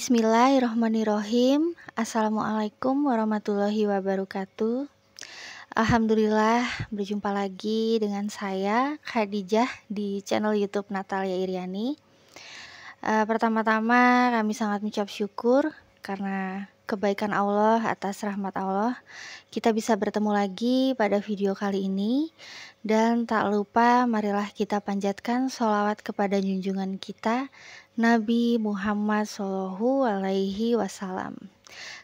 Bismillahirrahmanirrahim. Assalamualaikum warahmatullahi wabarakatuh. Alhamdulillah berjumpa lagi dengan saya Khadijah di channel YouTube Natalia Iriani. uh, eh, Pertama-tama kami sangat mengucap syukur karena kebaikan Allah, atas rahmat Allah. Kita bisa bertemu lagi pada video kali ini. Dan tak lupa marilah kita panjatkan sholawat kepada junjungan kita, Nabi Muhammad SAW. Alaihi Wasallam.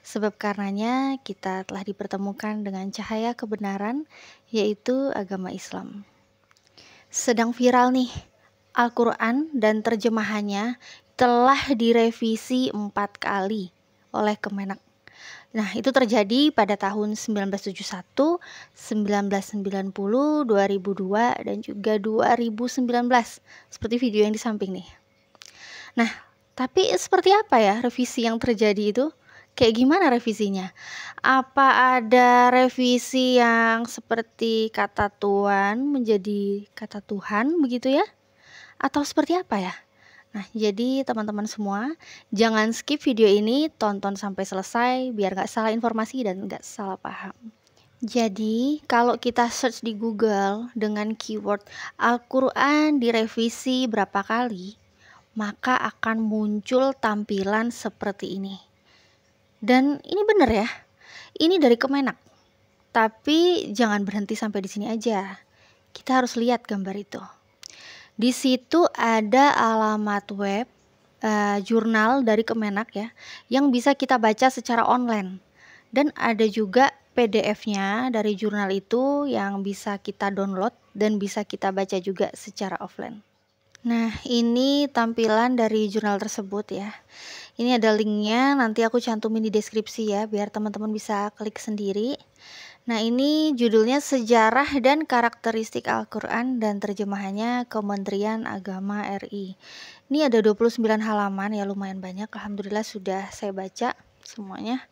Sebab karenanya kita telah dipertemukan dengan cahaya kebenaran, yaitu agama Islam. Sedang viral nih, Al-Quran dan terjemahannya telah direvisi empat kali oleh Kemenak. Nah, itu terjadi pada tahun 1971, 1990, 2002, dan juga 2019. Seperti video yang di samping nih. Nah, tapi seperti apa ya revisi yang terjadi itu? Kayak gimana revisinya? Apa ada revisi yang seperti kata Tuhan menjadi kata Tuhan begitu ya? Atau seperti apa ya? Nah, jadi teman-teman semua, jangan skip video ini, tonton sampai selesai biar nggak salah informasi dan nggak salah paham. Jadi, kalau kita search di Google dengan keyword Al-Quran direvisi berapa kali, maka akan muncul tampilan seperti ini. Dan ini benar ya, ini dari Kemenak. Tapi jangan berhenti sampai di sini aja. Kita harus lihat gambar itu. Di situ ada alamat web uh, jurnal dari Kemenak ya yang bisa kita baca secara online. Dan ada juga PDF-nya dari jurnal itu yang bisa kita download dan bisa kita baca juga secara offline. Nah, ini tampilan dari jurnal tersebut ya. Ini ada linknya, nanti aku cantumin di deskripsi ya, biar teman-teman bisa klik sendiri. Nah, ini judulnya Sejarah dan Karakteristik Al-Qur'an dan terjemahannya Kementerian Agama RI. Ini ada 29 halaman ya lumayan banyak. Alhamdulillah sudah saya baca semuanya.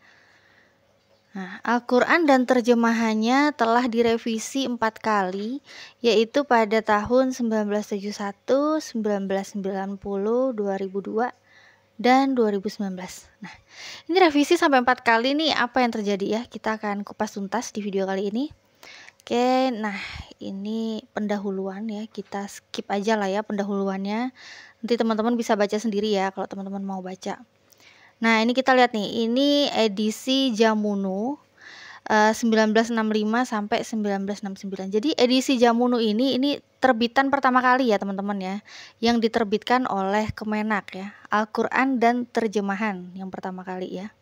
Nah, Al-Qur'an dan terjemahannya telah direvisi empat kali yaitu pada tahun 1971, 1990, 2002, dan 2019. Nah, ini revisi sampai empat kali nih apa yang terjadi ya. Kita akan kupas tuntas di video kali ini. Oke, nah ini pendahuluan ya. Kita skip aja lah ya pendahuluannya. Nanti teman-teman bisa baca sendiri ya kalau teman-teman mau baca. Nah, ini kita lihat nih. Ini edisi Jamunu 1965 eh, sampai 1969. Jadi edisi Jamunu ini ini terbitan pertama kali ya teman-teman ya yang diterbitkan oleh Kemenak ya. Al-Qur'an dan terjemahan yang pertama kali ya.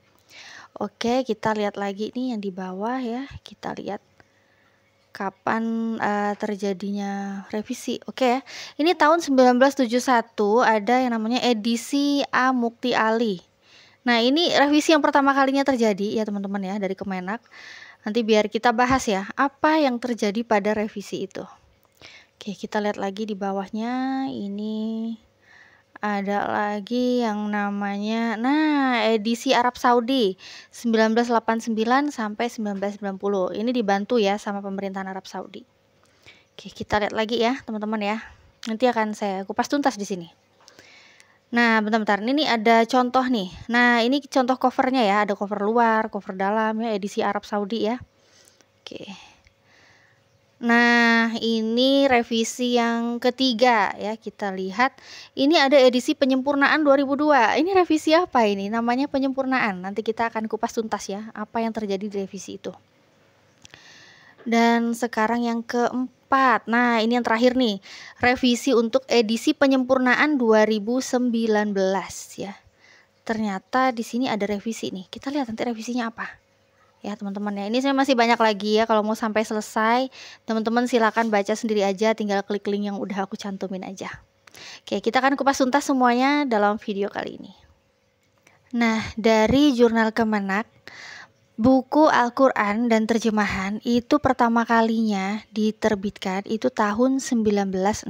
Oke, kita lihat lagi ini yang di bawah ya. Kita lihat kapan uh, terjadinya revisi. Oke ya. Ini tahun 1971 ada yang namanya edisi A Mukti Ali Nah, ini revisi yang pertama kalinya terjadi ya teman-teman ya dari Kemenak. Nanti biar kita bahas ya apa yang terjadi pada revisi itu. Oke, kita lihat lagi di bawahnya ini ada lagi yang namanya nah edisi Arab Saudi 1989 sampai 1990. Ini dibantu ya sama pemerintahan Arab Saudi. Oke, kita lihat lagi ya, teman-teman ya. Nanti akan saya kupas tuntas di sini. Nah, bentar-bentar. Ini ada contoh nih. Nah, ini contoh covernya ya. Ada cover luar, cover dalam ya, edisi Arab Saudi ya. Oke. Nah, ini revisi yang ketiga ya. Kita lihat ini ada edisi penyempurnaan 2002. Ini revisi apa ini? Namanya penyempurnaan. Nanti kita akan kupas tuntas ya apa yang terjadi di revisi itu. Dan sekarang yang keempat. Nah, ini yang terakhir nih. Revisi untuk edisi penyempurnaan 2019 ya. Ternyata di sini ada revisi nih. Kita lihat nanti revisinya apa. Ya, teman-teman ya. Ini saya masih banyak lagi ya kalau mau sampai selesai, teman-teman silakan baca sendiri aja, tinggal klik link yang udah aku cantumin aja. Oke, kita akan kupas tuntas semuanya dalam video kali ini. Nah, dari jurnal Kemenak Buku Al-Quran dan Terjemahan itu pertama kalinya diterbitkan itu tahun 1969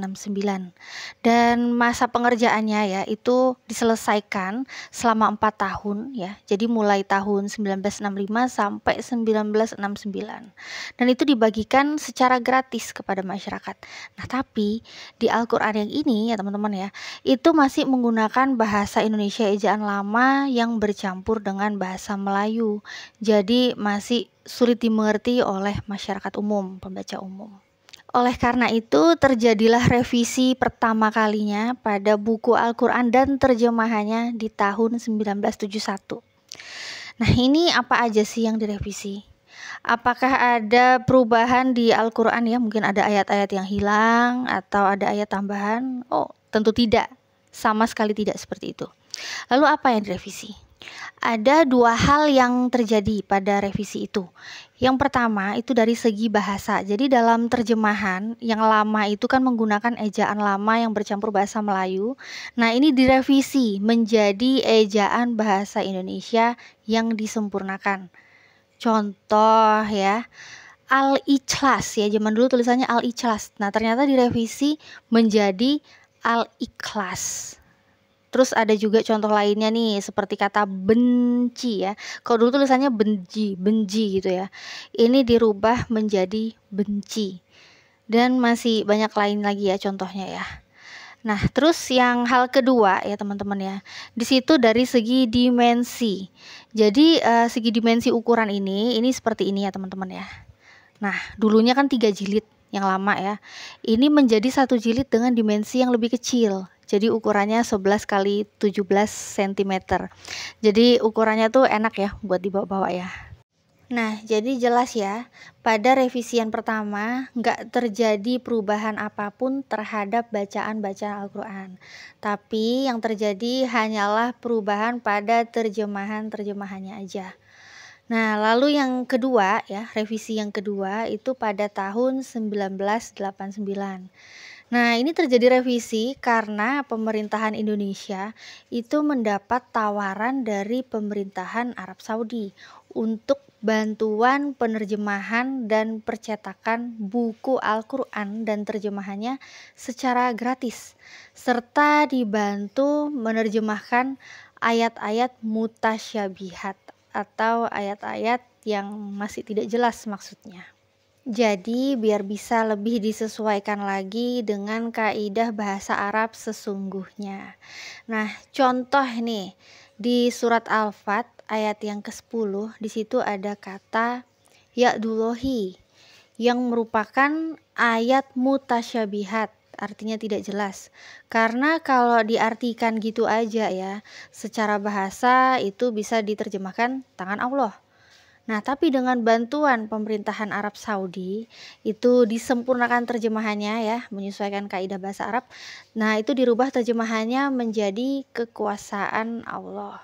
dan masa pengerjaannya ya itu diselesaikan selama 4 tahun ya jadi mulai tahun 1965 sampai 1969 dan itu dibagikan secara gratis kepada masyarakat nah tapi di Al-Quran yang ini ya teman-teman ya itu masih menggunakan bahasa Indonesia ejaan lama yang bercampur dengan bahasa Melayu jadi masih sulit dimengerti oleh masyarakat umum, pembaca umum. Oleh karena itu, terjadilah revisi pertama kalinya pada buku Al-Quran dan terjemahannya di tahun 1971. Nah, ini apa aja sih yang direvisi? Apakah ada perubahan di Al-Quran ya? Mungkin ada ayat-ayat yang hilang atau ada ayat tambahan? Oh, tentu tidak. Sama sekali tidak seperti itu. Lalu apa yang direvisi? Ada dua hal yang terjadi pada revisi itu. Yang pertama itu dari segi bahasa. Jadi dalam terjemahan yang lama itu kan menggunakan ejaan lama yang bercampur bahasa Melayu. Nah, ini direvisi menjadi ejaan bahasa Indonesia yang disempurnakan. Contoh ya, al-ikhlas ya. Zaman dulu tulisannya al-ikhlas. Nah, ternyata direvisi menjadi al-ikhlas. Terus ada juga contoh lainnya nih seperti kata benci ya. Kalau dulu tulisannya benci, benci gitu ya. Ini dirubah menjadi benci. Dan masih banyak lain lagi ya contohnya ya. Nah, terus yang hal kedua ya teman-teman ya. Di situ dari segi dimensi. Jadi uh, segi dimensi ukuran ini ini seperti ini ya teman-teman ya. Nah, dulunya kan tiga jilid yang lama ya. Ini menjadi satu jilid dengan dimensi yang lebih kecil. Jadi ukurannya 11 kali 17 cm. Jadi ukurannya tuh enak ya buat dibawa-bawa ya. Nah, jadi jelas ya, pada revisian pertama nggak terjadi perubahan apapun terhadap bacaan-bacaan Al-Quran. Tapi yang terjadi hanyalah perubahan pada terjemahan-terjemahannya aja. Nah, lalu yang kedua ya, revisi yang kedua itu pada tahun 1989. Nah, ini terjadi revisi karena pemerintahan Indonesia itu mendapat tawaran dari pemerintahan Arab Saudi untuk bantuan penerjemahan dan percetakan buku Al-Qur'an dan terjemahannya secara gratis serta dibantu menerjemahkan ayat-ayat mutasyabihat atau ayat-ayat yang masih tidak jelas maksudnya. Jadi, biar bisa lebih disesuaikan lagi dengan kaidah bahasa Arab sesungguhnya. Nah, contoh nih di surat Al-Fat ayat yang ke-10 di situ ada kata ya'dulohi yang merupakan ayat mutasyabihat artinya tidak jelas. Karena kalau diartikan gitu aja ya, secara bahasa itu bisa diterjemahkan tangan Allah Nah, tapi dengan bantuan pemerintahan Arab Saudi itu disempurnakan terjemahannya ya, menyesuaikan kaidah bahasa Arab. Nah, itu dirubah terjemahannya menjadi kekuasaan Allah.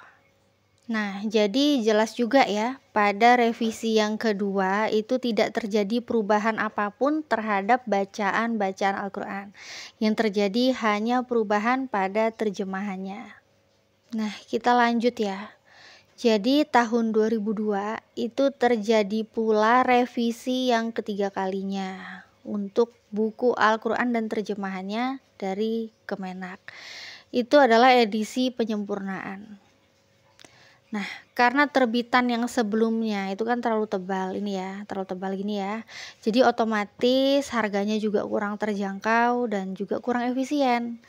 Nah, jadi jelas juga ya, pada revisi yang kedua itu tidak terjadi perubahan apapun terhadap bacaan-bacaan Al-Qur'an. Yang terjadi hanya perubahan pada terjemahannya. Nah, kita lanjut ya. Jadi tahun 2002 itu terjadi pula revisi yang ketiga kalinya untuk buku Al-Quran dan terjemahannya dari Kemenak. Itu adalah edisi penyempurnaan. Nah, karena terbitan yang sebelumnya itu kan terlalu tebal ini ya, terlalu tebal gini ya. Jadi otomatis harganya juga kurang terjangkau dan juga kurang efisien.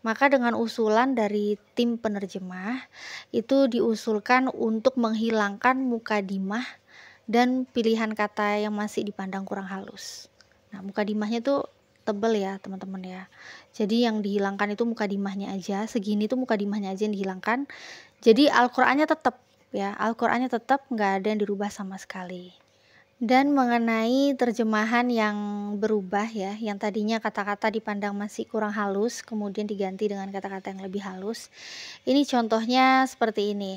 Maka dengan usulan dari tim penerjemah itu diusulkan untuk menghilangkan muka dimah dan pilihan kata yang masih dipandang kurang halus. Nah, muka dimahnya tuh tebel ya teman-teman ya jadi yang dihilangkan itu muka dimahnya aja segini tuh dimahnya aja yang dihilangkan jadi Al-Qur'annya tetap ya Al-Qur'annya tetap nggak ada yang dirubah sama sekali dan mengenai terjemahan yang berubah ya, yang tadinya kata-kata dipandang masih kurang halus, kemudian diganti dengan kata-kata yang lebih halus. Ini contohnya seperti ini.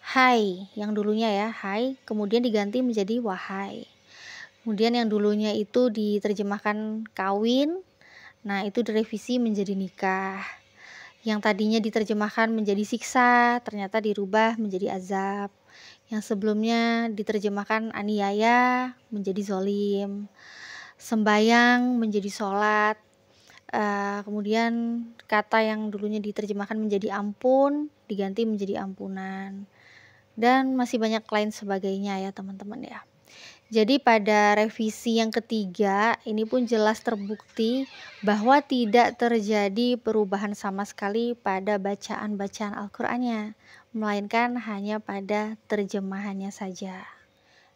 Hai, yang dulunya ya, hai, kemudian diganti menjadi wahai. Kemudian yang dulunya itu diterjemahkan kawin, nah itu direvisi menjadi nikah. Yang tadinya diterjemahkan menjadi siksa, ternyata dirubah menjadi azab yang sebelumnya diterjemahkan aniaya menjadi zolim, sembayang menjadi sholat, eh, kemudian kata yang dulunya diterjemahkan menjadi ampun diganti menjadi ampunan, dan masih banyak lain sebagainya ya teman-teman ya. Jadi pada revisi yang ketiga ini pun jelas terbukti bahwa tidak terjadi perubahan sama sekali pada bacaan-bacaan Al-Qur'annya, melainkan hanya pada terjemahannya saja.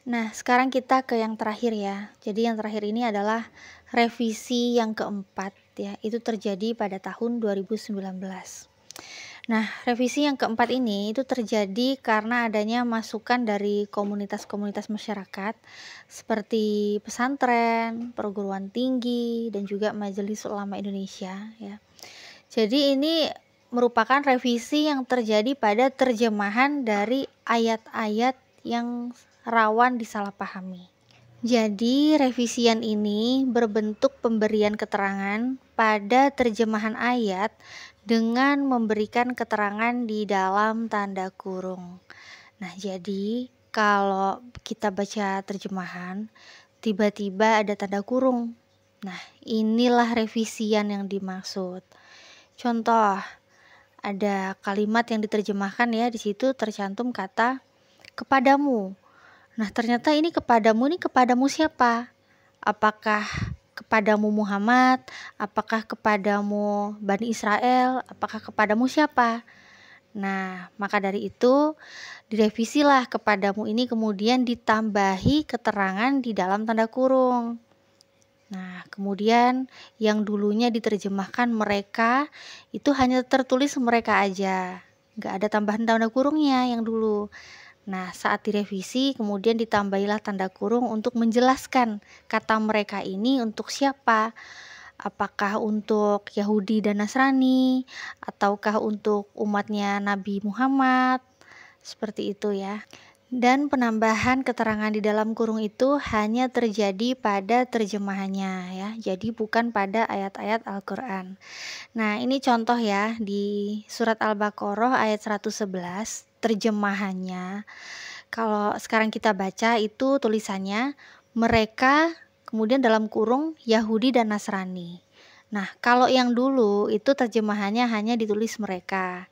Nah, sekarang kita ke yang terakhir ya. Jadi yang terakhir ini adalah revisi yang keempat ya. Itu terjadi pada tahun 2019. Nah, revisi yang keempat ini itu terjadi karena adanya masukan dari komunitas-komunitas masyarakat seperti pesantren, perguruan tinggi, dan juga Majelis Ulama Indonesia ya. Jadi ini merupakan revisi yang terjadi pada terjemahan dari ayat-ayat yang rawan disalahpahami. Jadi, revisian ini berbentuk pemberian keterangan pada terjemahan ayat dengan memberikan keterangan di dalam tanda kurung. Nah, jadi kalau kita baca terjemahan, tiba-tiba ada tanda kurung. Nah, inilah revisian yang dimaksud. Contoh, ada kalimat yang diterjemahkan ya di situ tercantum kata kepadamu. Nah, ternyata ini kepadamu ini kepadamu siapa? Apakah kepadamu Muhammad? Apakah kepadamu Bani Israel? Apakah kepadamu siapa?" Nah, maka dari itu direvisilah kepadamu ini kemudian ditambahi keterangan di dalam tanda kurung. Nah, kemudian yang dulunya diterjemahkan mereka itu hanya tertulis mereka aja. Nggak ada tambahan tanda kurungnya yang dulu. Nah, saat direvisi, kemudian ditambahilah tanda kurung untuk menjelaskan kata mereka ini untuk siapa. Apakah untuk Yahudi dan Nasrani, ataukah untuk umatnya Nabi Muhammad? Seperti itu ya dan penambahan keterangan di dalam kurung itu hanya terjadi pada terjemahannya ya. Jadi bukan pada ayat-ayat Al-Qur'an. Nah, ini contoh ya di surat Al-Baqarah ayat 111 terjemahannya. Kalau sekarang kita baca itu tulisannya mereka kemudian dalam kurung Yahudi dan Nasrani. Nah, kalau yang dulu itu terjemahannya hanya ditulis mereka.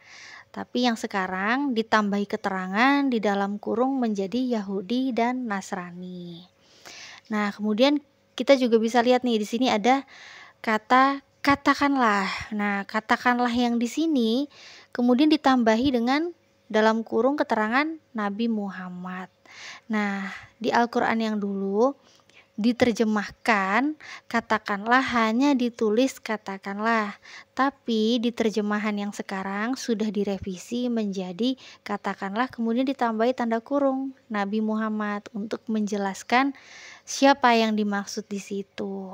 Tapi yang sekarang ditambahi keterangan di dalam kurung menjadi Yahudi dan Nasrani. Nah, kemudian kita juga bisa lihat nih di sini ada kata katakanlah. Nah, katakanlah yang di sini kemudian ditambahi dengan dalam kurung keterangan Nabi Muhammad. Nah, di Al-Qur'an yang dulu diterjemahkan, katakanlah hanya ditulis katakanlah, tapi di terjemahan yang sekarang sudah direvisi menjadi katakanlah kemudian ditambahi tanda kurung Nabi Muhammad untuk menjelaskan siapa yang dimaksud di situ.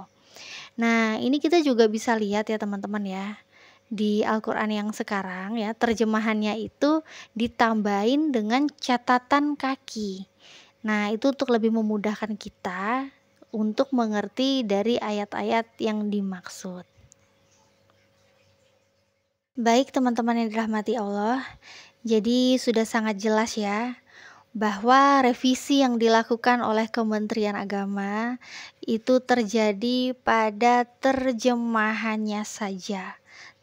Nah, ini kita juga bisa lihat ya teman-teman ya di Al-Quran yang sekarang ya terjemahannya itu ditambahin dengan catatan kaki Nah itu untuk lebih memudahkan kita untuk mengerti dari ayat-ayat yang dimaksud. Baik, teman-teman yang dirahmati Allah, jadi sudah sangat jelas ya bahwa revisi yang dilakukan oleh Kementerian Agama itu terjadi pada terjemahannya saja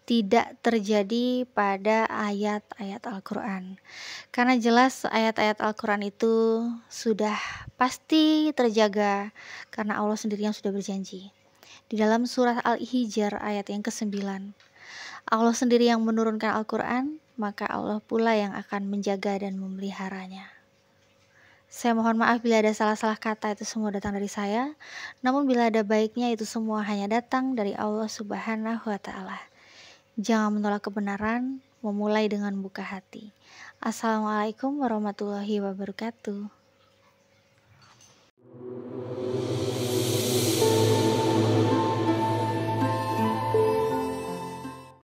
tidak terjadi pada ayat-ayat Al-Quran, karena jelas ayat-ayat Al-Quran itu sudah pasti terjaga, karena Allah sendiri yang sudah berjanji. Di dalam surah Al-Hijr ayat yang ke-9, Allah sendiri yang menurunkan Al-Quran, maka Allah pula yang akan menjaga dan memeliharanya. Saya mohon maaf bila ada salah-salah kata itu semua datang dari saya. Namun bila ada baiknya itu semua hanya datang dari Allah Subhanahu wa taala. Jangan menolak kebenaran, memulai dengan buka hati. Assalamualaikum warahmatullahi wabarakatuh.